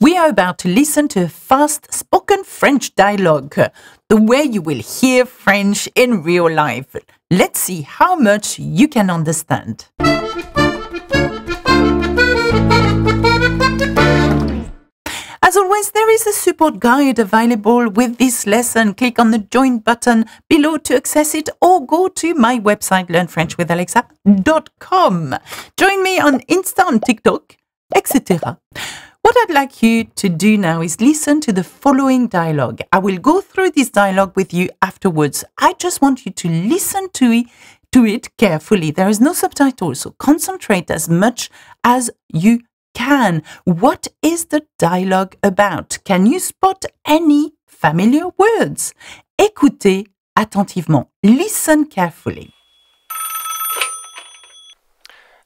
We are about to listen to a fast spoken French dialogue, the way you will hear French in real life. Let's see how much you can understand. As always, there is a support guide available with this lesson. Click on the join button below to access it or go to my website learnfrenchwithalexa.com. Join me on Insta and TikTok, etc. What I'd like you to do now is listen to the following dialogue. I will go through this dialogue with you afterwards. I just want you to listen to it, to it carefully. There is no subtitle, so concentrate as much as you can. What is the dialogue about? Can you spot any familiar words? Écoutez attentivement. Listen carefully.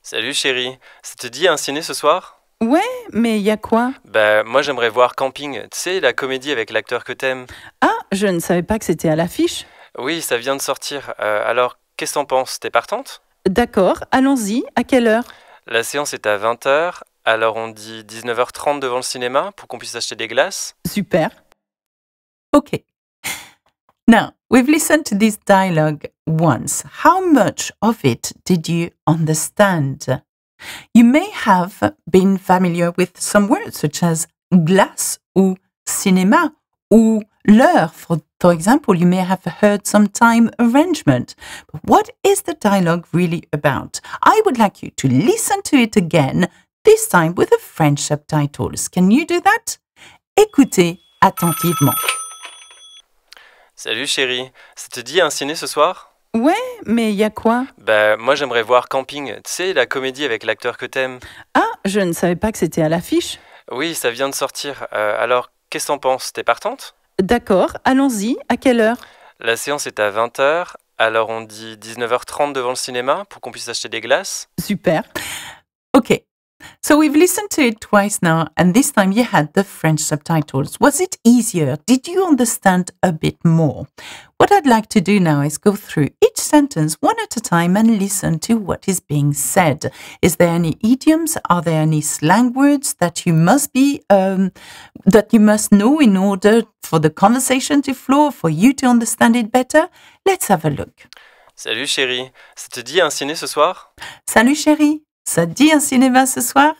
Salut chérie, ça te dit un ciné ce soir Ouais, mais il y a quoi Bah moi j'aimerais voir Camping, tu sais, la comédie avec l'acteur que t'aimes. Ah, je ne savais pas que c'était à l'affiche. Oui, ça vient de sortir. Euh, alors, qu'est-ce que t'en penses T'es partante D'accord, allons-y, à quelle heure La séance est à 20h, alors on dit 19h30 devant le cinéma pour qu'on puisse acheter des glaces. Super. Ok. Now, we've listened to this dialogue once. How much of it did you understand? You may have been familiar with some words such as glass or cinema or l'heure. For, for example, you may have heard some time arrangement. But what is the dialogue really about? I would like you to listen to it again, this time with the French subtitles. Can you do that? Écoutez attentivement. Salut chérie, ça te dit un ciné ce soir? Ouais, mais il y a quoi Bah moi j'aimerais voir Camping, tu sais, la comédie avec l'acteur que t'aimes. Ah, je ne savais pas que c'était à l'affiche. Oui, ça vient de sortir. Euh, alors, qu'est-ce t'en penses T'es partante D'accord, allons-y. À quelle heure La séance est à 20h, alors on dit 19h30 devant le cinéma pour qu'on puisse acheter des glaces. Super. Ok, So we've listened to it twice now, and this time you had the French subtitles. Was it easier? Did you understand a bit more? What I'd like to do now is go through each sentence one at a time and listen to what is being said. Is there any idioms? Are there any slang words that you must be um, that you must know in order for the conversation to flow, for you to understand it better? Let's have a look. Salut chérie, ça te dit un ciné ce soir? Salut chérie, Ça te dit un cinéma ce soir?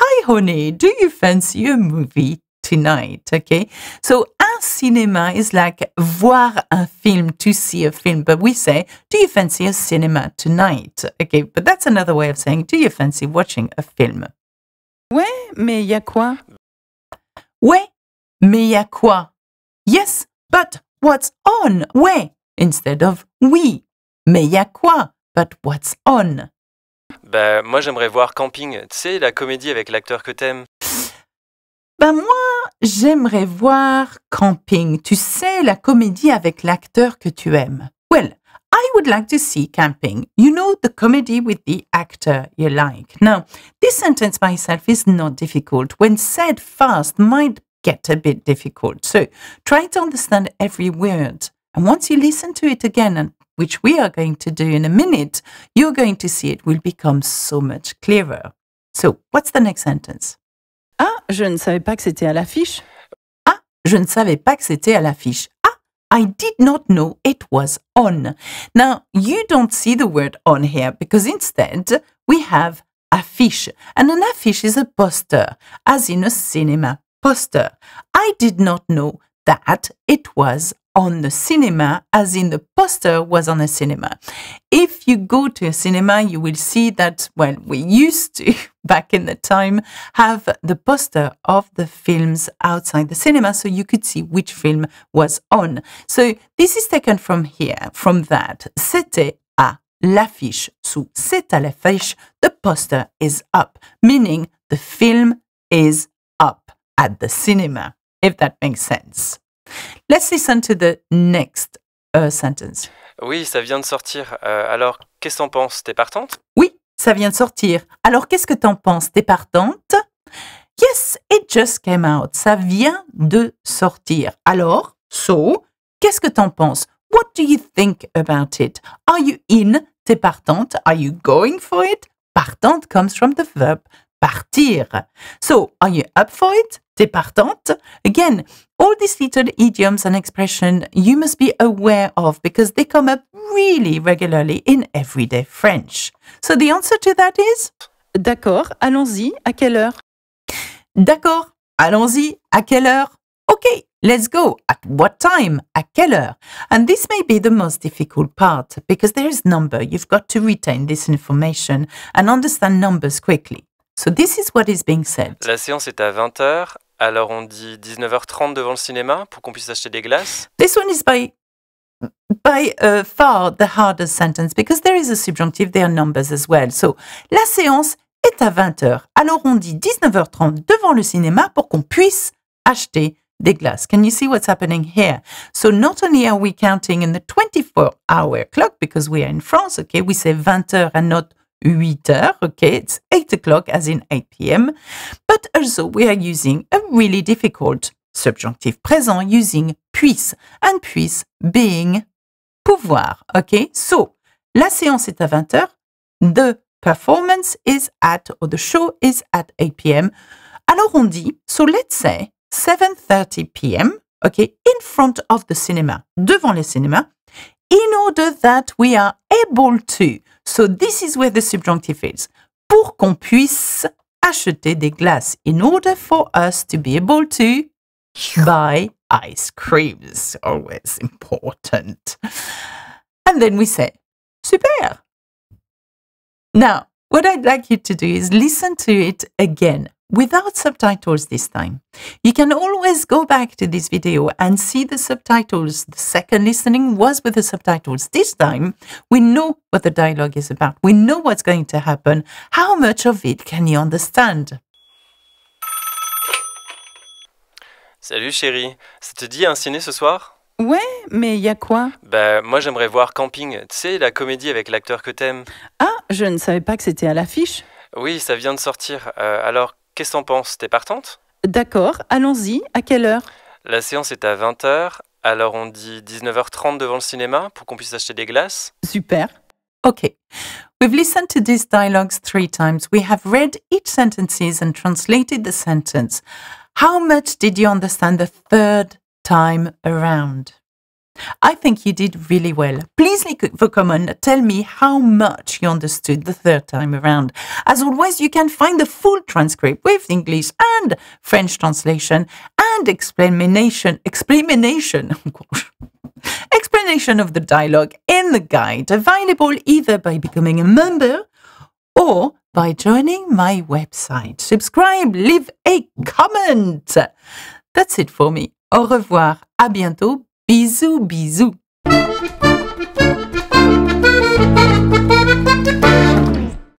Hi, honey, do you fancy a movie tonight? Okay. So, un cinema is like voir un film, to see a film. But we say, do you fancy a cinema tonight? Okay. But that's another way of saying, do you fancy watching a film? Ouais, mais y a quoi? Ouais, mais y a quoi? Yes, but what's on? Ouais, instead of oui. Mais y a quoi? But what's on? Bah, moi j'aimerais voir Camping, tu sais, la comédie avec l'acteur que t'aimes. Ben moi, j'aimerais voir Camping, tu sais, la comédie avec l'acteur que tu aimes. Well, I would like to see Camping. You know, the comedy with the actor you like. Now, this sentence by itself is not difficult. When said fast, might get a bit difficult. So try to understand every word. And once you listen to it again and which we are going to do in a minute, you're going to see it will become so much clearer. So, what's the next sentence? Ah, je ne savais pas que c'était à l'affiche. Ah, je ne savais pas que c'était à l'affiche. Ah, I did not know it was on. Now, you don't see the word on here because instead we have affiche. And an affiche is a poster, as in a cinema poster. I did not know that it was on the cinema, as in the poster was on a cinema. If you go to a cinema, you will see that, well, we used to, back in the time, have the poster of the films outside the cinema so you could see which film was on. So this is taken from here, from that. C'était à l'affiche. So c'est à l'affiche, the poster is up, meaning the film is up at the cinema, if that makes sense. Let's listen to the next uh, sentence. Oui, ça vient de sortir. Euh, alors, qu'est-ce que t'en penses T'es partante Oui, ça vient de sortir. Alors, qu'est-ce que t'en penses T'es partante Yes, it just came out. Ça vient de sortir. Alors, so, qu'est-ce que t'en penses What do you think about it Are you in T'es partante Are you going for it Partante comes from the verb partir. So, are you up for it? T'es partante? Again, all these little idioms and expressions you must be aware of because they come up really regularly in everyday French. So the answer to that is D'accord, allons-y, à quelle heure? D'accord, allons-y, à quelle heure? Okay, let's go. At what time? At quelle heure? And this may be the most difficult part because there is number. You've got to retain this information and understand numbers quickly. So this is what is being said. La séance est à 20h, alors on dit 19h30 devant le cinéma pour qu'on puisse acheter des glaces. This one is by by uh, far the hardest sentence because there is a subjunctive, there are numbers as well. So la séance est à 20h. Alors on dit 19h30 devant le cinéma pour qu'on puisse acheter des glaces. Can you see what's happening here? So not only are we counting in the 24 hour clock because we are in France, okay, we say 20h and not 8 heures, okay, it's 8 o'clock as in 8 p.m. But also we are using a really difficult subjunctive present using puisse and puisse being pouvoir, okay? So, la séance est à 20 heures, the performance is at, or the show is at 8 p.m. Alors on dit, so let's say 7.30 p.m., okay, in front of the cinema, devant le cinéma, in order that we are able to. So this is where the subjunctive is. Pour qu'on puisse acheter des glaces. In order for us to be able to buy ice creams. Always important. And then we say, super. Now, what I'd like you to do is listen to it again without subtitles this time. You can always go back to this video and see the subtitles. The second listening was with the subtitles. This time, we know what the dialogue is about. We know what's going to happen. How much of it can you understand? Salut chérie, ça te dit un ciné ce soir Ouais, mais y a quoi Ben, moi j'aimerais voir Camping, tu sais la comédie avec l'acteur que t'aimes. Ah, je ne savais pas que c'était à l'affiche. Oui, ça vient de sortir. Euh, alors Qu'est-ce que t'en penses T'es partante D'accord, allons-y. À quelle heure La séance est à 20h, alors on dit 19h30 devant le cinéma pour qu'on puisse acheter des glaces. Super. Okay. We've listened to these dialogues three times. We have read each sentences and translated the sentence. How much did you understand the third time around? I think you did really well. Please leave the comment, tell me how much you understood the third time around. As always, you can find the full transcript with English and French translation and explanation, explanation, oh explanation of the dialogue in the guide, available either by becoming a member or by joining my website. Subscribe, leave a comment. That's it for me. Au revoir, à bientôt. Bisous, bisous.